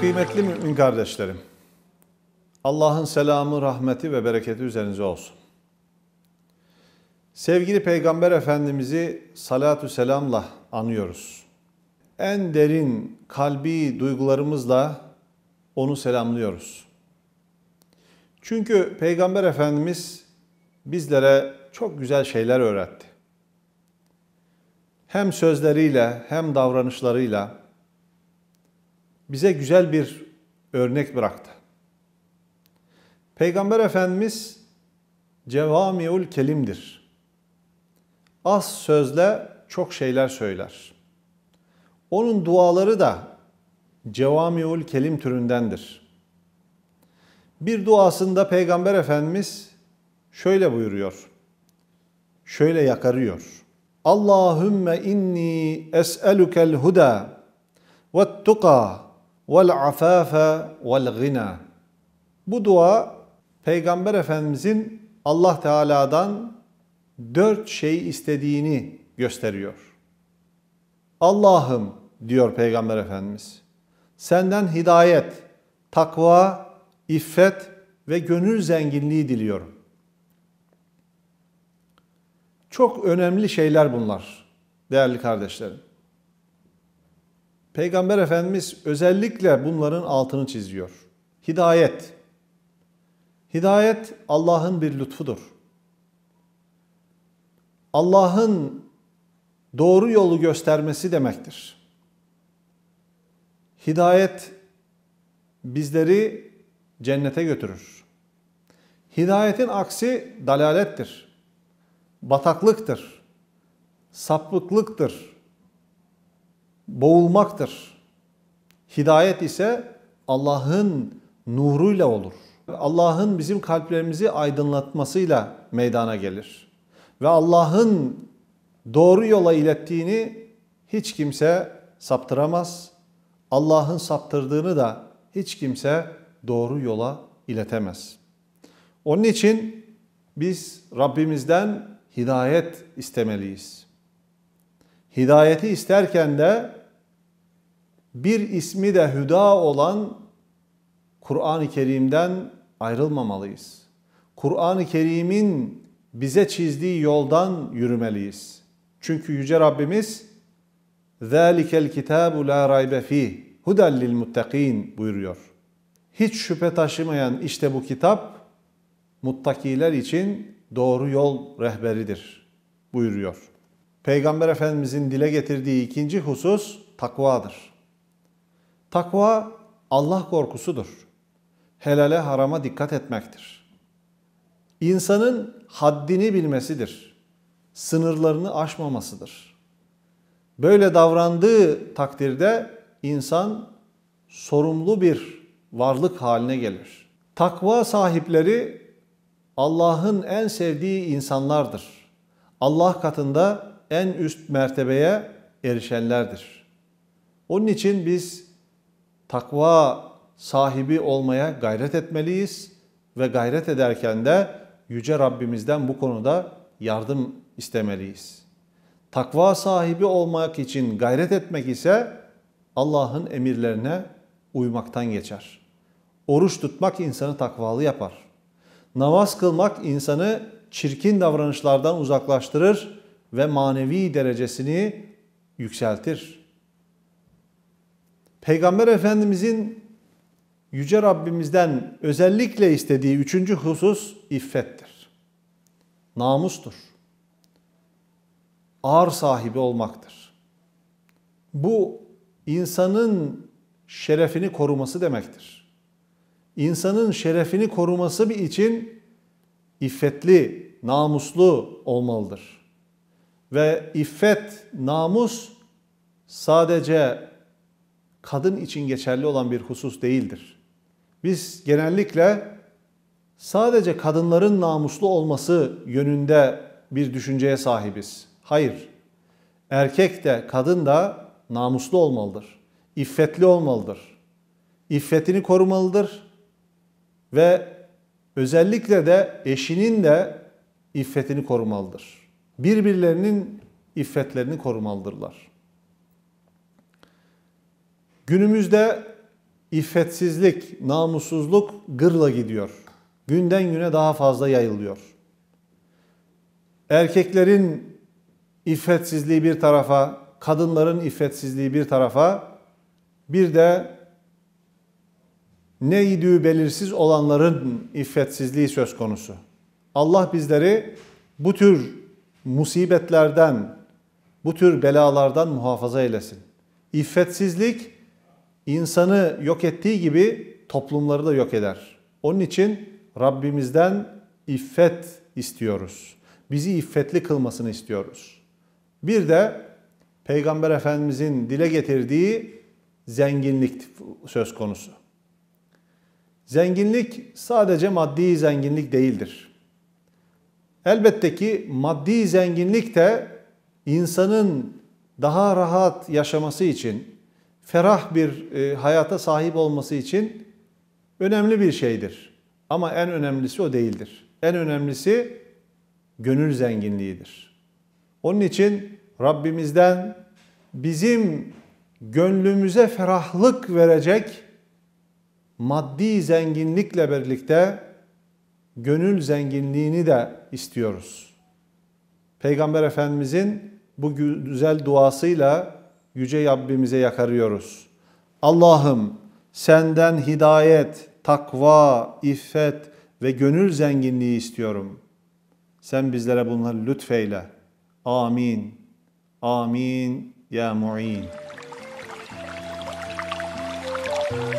Kıymetli mümin kardeşlerim, Allah'ın selamı, rahmeti ve bereketi üzerinize olsun. Sevgili Peygamber Efendimiz'i salatü selamla anıyoruz. En derin kalbi duygularımızla onu selamlıyoruz. Çünkü Peygamber Efendimiz bizlere çok güzel şeyler öğretti. Hem sözleriyle hem davranışlarıyla bize güzel bir örnek bıraktı. Peygamber Efendimiz cevamiul kelimdir. Az sözle çok şeyler söyler. Onun duaları da cevamiul kelim türündendir. Bir duasında Peygamber Efendimiz şöyle buyuruyor. Şöyle yakarıyor. Allahümme inni es'elükel huda ve tuka vel afafe vel gina. Bu dua Peygamber Efendimizin Allah Teala'dan dört şey istediğini gösteriyor. Allah'ım diyor Peygamber Efendimiz. Senden hidayet, takva, iffet ve gönül zenginliği diliyorum. Çok önemli şeyler bunlar değerli kardeşlerim. Peygamber Efendimiz özellikle bunların altını çiziyor. Hidayet. Hidayet Allah'ın bir lütfudur. Allah'ın doğru yolu göstermesi demektir. Hidayet bizleri cennete götürür. Hidayetin aksi dalalettir, bataklıktır, sapıklıktır, boğulmaktır. Hidayet ise Allah'ın nuruyla olur. Allah'ın bizim kalplerimizi aydınlatmasıyla meydana gelir. Ve Allah'ın doğru yola ilettiğini hiç kimse saptıramaz. Allah'ın saptırdığını da hiç kimse doğru yola iletemez. Onun için biz Rabbimizden hidayet istemeliyiz. Hidayeti isterken de bir ismi de hüda olan Kur'an-ı Kerim'den ayrılmamalıyız. Kur'an-ı Kerim'in bize çizdiği yoldan yürümeliyiz. Çünkü Yüce Rabbimiz ذَٰلِكَ الْكِتَابُ لَا رَيْبَ ف۪يهِ هُدَلْ لِلْمُتَّق۪ينَ buyuruyor. Hiç şüphe taşımayan işte bu kitap muttakiler için doğru yol rehberidir buyuruyor. Peygamber Efendimizin dile getirdiği ikinci husus takvadır. Takva Allah korkusudur. Helale harama dikkat etmektir. İnsanın haddini bilmesidir. Sınırlarını aşmamasıdır. Böyle davrandığı takdirde insan sorumlu bir varlık haline gelir. Takva sahipleri Allah'ın en sevdiği insanlardır. Allah katında en üst mertebeye erişenlerdir. Onun için biz takva sahibi olmaya gayret etmeliyiz ve gayret ederken de yüce Rabbimizden bu konuda yardım istemeliyiz. Takva sahibi olmak için gayret etmek ise Allah'ın emirlerine uymaktan geçer. Oruç tutmak insanı takvalı yapar. Namaz kılmak insanı çirkin davranışlardan uzaklaştırır ve manevi derecesini yükseltir. Peygamber Efendimizin Yüce Rabbimizden özellikle istediği üçüncü husus iffettir. Namustur. Ağır sahibi olmaktır. Bu insanın şerefini koruması demektir. İnsanın şerefini koruması bir için iffetli, namuslu olmalıdır ve iffet, namus sadece kadın için geçerli olan bir husus değildir. Biz genellikle sadece kadınların namuslu olması yönünde bir düşünceye sahibiz. Hayır. Erkek de kadın da namuslu olmalıdır. İffetli olmalıdır. İffetini korumalıdır ve özellikle de eşinin de iffetini korumalıdır birbirlerinin iffetlerini korumalıdırlar. Günümüzde iffetsizlik, namussuzluk gırla gidiyor. Günden güne daha fazla yayılıyor. Erkeklerin iffetsizliği bir tarafa, kadınların iffetsizliği bir tarafa, bir de ne idüğü belirsiz olanların iffetsizliği söz konusu. Allah bizleri bu tür musibetlerden, bu tür belalardan muhafaza eylesin. İffetsizlik insanı yok ettiği gibi toplumları da yok eder. Onun için Rabbimizden iffet istiyoruz. Bizi iffetli kılmasını istiyoruz. Bir de Peygamber Efendimizin dile getirdiği zenginlik söz konusu. Zenginlik sadece maddi zenginlik değildir. Elbette ki maddi zenginlik de insanın daha rahat yaşaması için, ferah bir e, hayata sahip olması için önemli bir şeydir. Ama en önemlisi o değildir. En önemlisi gönül zenginliğidir. Onun için Rabbimizden bizim gönlümüze ferahlık verecek maddi zenginlikle birlikte gönül zenginliğini de istiyoruz. Peygamber Efendimizin bu güzel duasıyla yüce Rabbimize yakarıyoruz. Allah'ım senden hidayet, takva, iffet ve gönül zenginliği istiyorum. Sen bizlere bunları lütfeyle. Amin. Amin ya mu'in. Thank you.